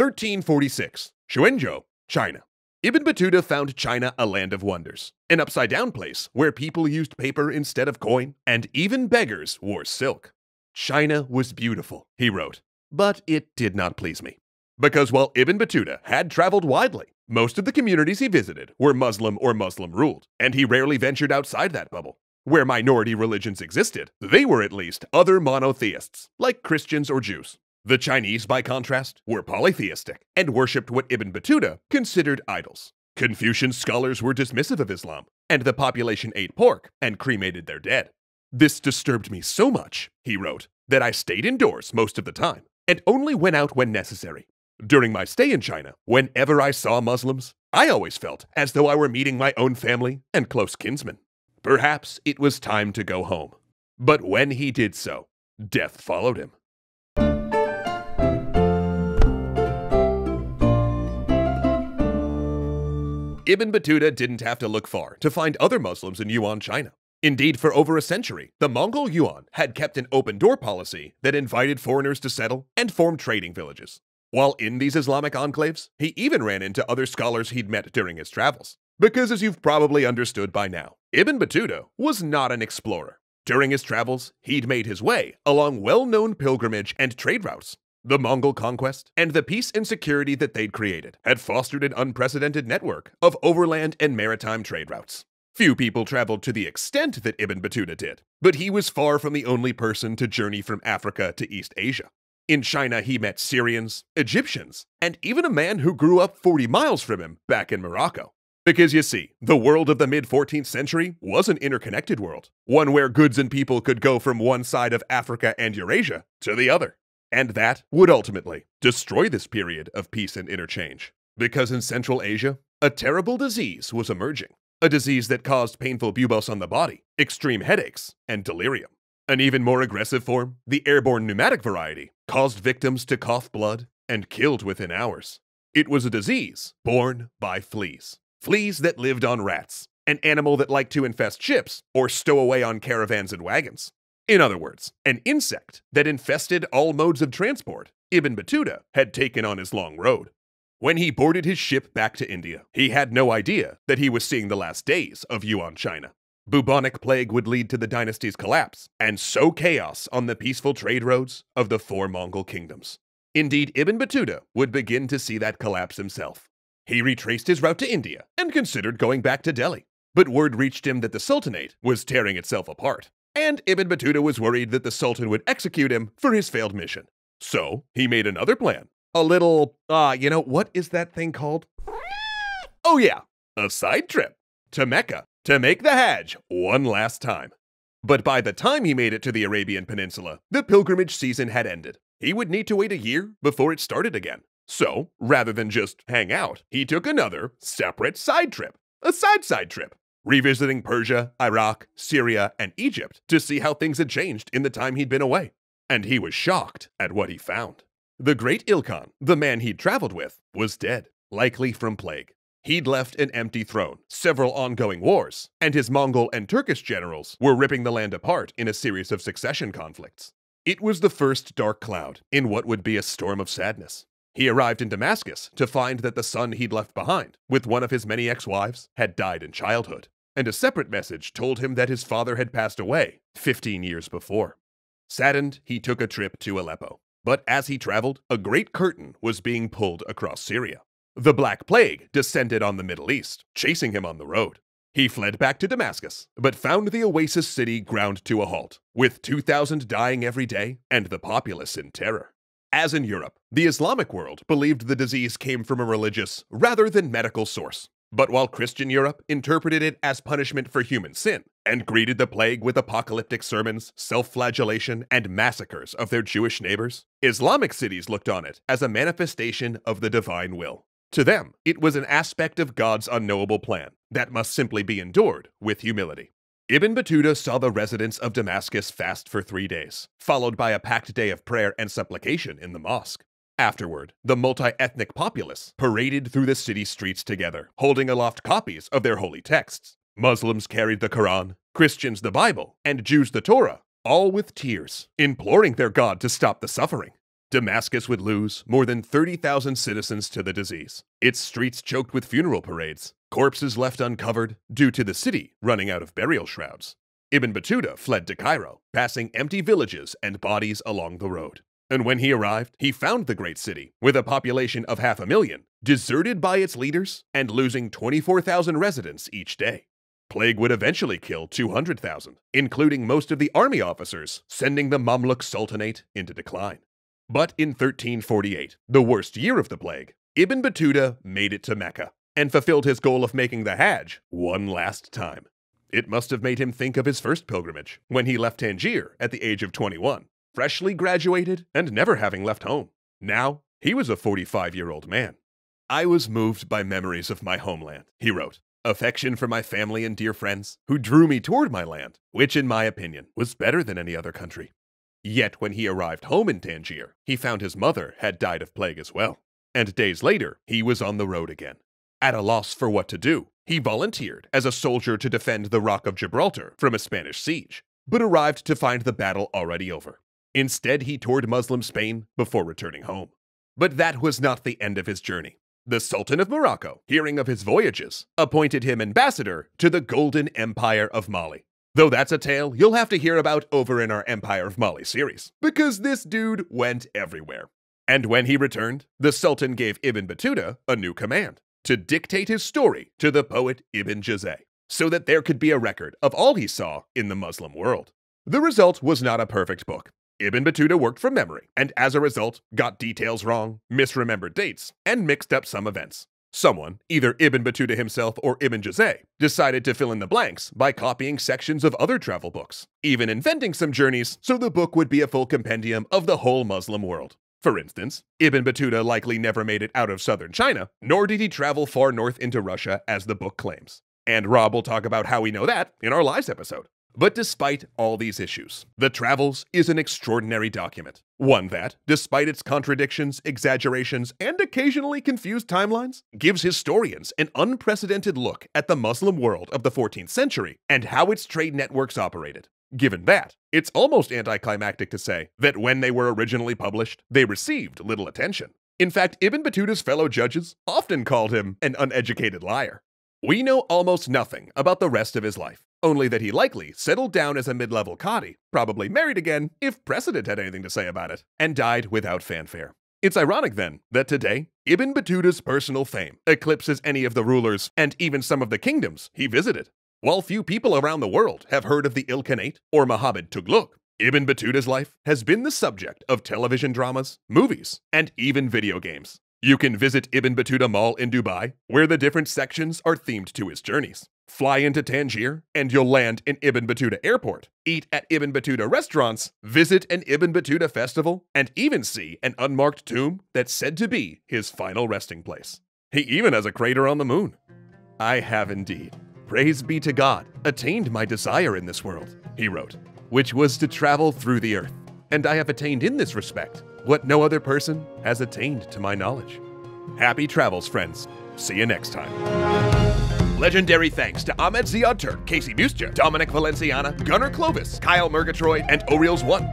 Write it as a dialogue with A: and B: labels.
A: 1346, Xuanzhou, China. Ibn Battuta found China a land of wonders, an upside down place where people used paper instead of coin, and even beggars wore silk. China was beautiful, he wrote, but it did not please me. Because while Ibn Battuta had traveled widely, most of the communities he visited were Muslim or Muslim ruled, and he rarely ventured outside that bubble. Where minority religions existed, they were at least other monotheists, like Christians or Jews. The Chinese, by contrast, were polytheistic and worshipped what Ibn Battuta considered idols. Confucian scholars were dismissive of Islam, and the population ate pork and cremated their dead. This disturbed me so much, he wrote, that I stayed indoors most of the time and only went out when necessary. During my stay in China, whenever I saw Muslims, I always felt as though I were meeting my own family and close kinsmen. Perhaps it was time to go home. But when he did so, death followed him. Ibn Battuta didn't have to look far to find other Muslims in Yuan China. Indeed, for over a century, the Mongol Yuan had kept an open door policy that invited foreigners to settle and form trading villages. While in these Islamic enclaves, he even ran into other scholars he'd met during his travels. Because, as you've probably understood by now, Ibn Battuta was not an explorer. During his travels, he'd made his way along well known pilgrimage and trade routes the Mongol conquest and the peace and security that they'd created had fostered an unprecedented network of overland and maritime trade routes. Few people traveled to the extent that Ibn Battuta did, but he was far from the only person to journey from Africa to East Asia. In China, he met Syrians, Egyptians, and even a man who grew up 40 miles from him back in Morocco. Because you see, the world of the mid 14th century was an interconnected world, one where goods and people could go from one side of Africa and Eurasia to the other. And that would ultimately destroy this period of peace and interchange. Because in Central Asia, a terrible disease was emerging, a disease that caused painful buboes on the body, extreme headaches, and delirium. An even more aggressive form, the airborne pneumatic variety, caused victims to cough blood and killed within hours. It was a disease born by fleas. Fleas that lived on rats, an animal that liked to infest ships or stow away on caravans and wagons. In other words, an insect that infested all modes of transport Ibn Battuta had taken on his long road. When he boarded his ship back to India, he had no idea that he was seeing the last days of Yuan China. Bubonic plague would lead to the dynasty's collapse and sow chaos on the peaceful trade roads of the four Mongol kingdoms. Indeed, Ibn Battuta would begin to see that collapse himself. He retraced his route to India and considered going back to Delhi, but word reached him that the Sultanate was tearing itself apart and Ibn Battuta was worried that the Sultan would execute him for his failed mission. So he made another plan. A little, ah, uh, you know, what is that thing called? Oh, yeah, a side trip to Mecca to make the Hajj one last time. But by the time he made it to the Arabian Peninsula, the pilgrimage season had ended. He would need to wait a year before it started again. So, rather than just hang out, he took another, separate side trip. A side side trip revisiting Persia, Iraq, Syria, and Egypt to see how things had changed in the time he'd been away. And he was shocked at what he found. The great Ilkhan, the man he'd traveled with, was dead, likely from plague. He'd left an empty throne, several ongoing wars, and his Mongol and Turkish generals were ripping the land apart in a series of succession conflicts. It was the first dark cloud in what would be a storm of sadness. He arrived in Damascus to find that the son he'd left behind, with one of his many ex wives, had died in childhood and a separate message told him that his father had passed away 15 years before. Saddened, he took a trip to Aleppo. But as he traveled, a great curtain was being pulled across Syria. The Black Plague descended on the Middle East, chasing him on the road. He fled back to Damascus, but found the oasis city ground to a halt, with 2,000 dying every day and the populace in terror. As in Europe, the Islamic world believed the disease came from a religious, rather than medical source, but while Christian Europe interpreted it as punishment for human sin and greeted the plague with apocalyptic sermons, self flagellation, and massacres of their Jewish neighbors, Islamic cities looked on it as a manifestation of the divine will. To them, it was an aspect of God's unknowable plan that must simply be endured with humility. Ibn Battuta saw the residents of Damascus fast for three days, followed by a packed day of prayer and supplication in the mosque. Afterward, the multi ethnic populace paraded through the city streets together, holding aloft copies of their holy texts. Muslims carried the Quran, Christians the Bible, and Jews the Torah, all with tears, imploring their God to stop the suffering. Damascus would lose more than 30,000 citizens to the disease, its streets choked with funeral parades, corpses left uncovered due to the city running out of burial shrouds. Ibn Battuta fled to Cairo, passing empty villages and bodies along the road and when he arrived, he found the great city, with a population of half a million, deserted by its leaders and losing 24,000 residents each day. Plague would eventually kill 200,000, including most of the army officers, sending the Mamluk Sultanate into decline. But in 1348, the worst year of the plague, Ibn Battuta made it to Mecca and fulfilled his goal of making the Hajj one last time. It must have made him think of his first pilgrimage when he left Tangier at the age of 21 freshly graduated and never having left home. Now, he was a 45 year old man. I was moved by memories of my homeland, he wrote. Affection for my family and dear friends, who drew me toward my land, which, in my opinion, was better than any other country. Yet when he arrived home in Tangier, he found his mother had died of plague as well. And days later, he was on the road again. At a loss for what to do, he volunteered as a soldier to defend the Rock of Gibraltar from a Spanish siege, but arrived to find the battle already over. Instead, he toured Muslim Spain before returning home. But that was not the end of his journey. The Sultan of Morocco, hearing of his voyages, appointed him ambassador to the Golden Empire of Mali. Though that's a tale you'll have to hear about over in our Empire of Mali series, because this dude went everywhere. And when he returned, the Sultan gave Ibn Battuta a new command to dictate his story to the poet Ibn Juzay, so that there could be a record of all he saw in the Muslim world. The result was not a perfect book, Ibn Battuta worked from memory, and as a result, got details wrong, misremembered dates, and mixed up some events. Someone, either Ibn Battuta himself or Ibn Juzay, decided to fill in the blanks by copying sections of other travel books, even inventing some journeys so the book would be a full compendium of the whole Muslim world. For instance, Ibn Battuta likely never made it out of southern China, nor did he travel far north into Russia as the book claims. And Rob will talk about how we know that in our lies episode. But despite all these issues, The Travels is an extraordinary document. One that, despite its contradictions, exaggerations, and occasionally confused timelines, gives historians an unprecedented look at the Muslim world of the 14th century and how its trade networks operated. Given that, it's almost anticlimactic to say that when they were originally published, they received little attention. In fact, Ibn Battuta's fellow judges often called him an uneducated liar. We know almost nothing about the rest of his life, only that he likely settled down as a mid level cadi, probably married again, if precedent had anything to say about it, and died without fanfare. It's ironic, then, that today, Ibn Battuta's personal fame eclipses any of the rulers and even some of the kingdoms he visited. While few people around the world have heard of the Ilkhanate or Muhammad Tughluq. Ibn Battuta's life has been the subject of television dramas, movies, and even video games. You can visit Ibn Battuta Mall in Dubai, where the different sections are themed to his journeys. Fly into Tangier, and you'll land in Ibn Battuta Airport. Eat at Ibn Battuta restaurants, visit an Ibn Battuta festival, and even see an unmarked tomb that's said to be his final resting place. He even has a crater on the moon. I have indeed, praise be to God, attained my desire in this world, he wrote, which was to travel through the earth. And I have attained in this respect what no other person has attained to my knowledge. Happy travels, friends. See you next time. Legendary thanks to Ahmed Turk, Casey Bustia, Dominic Valenciana, Gunnar Clovis, Kyle Murgatroyd, and Orioles One.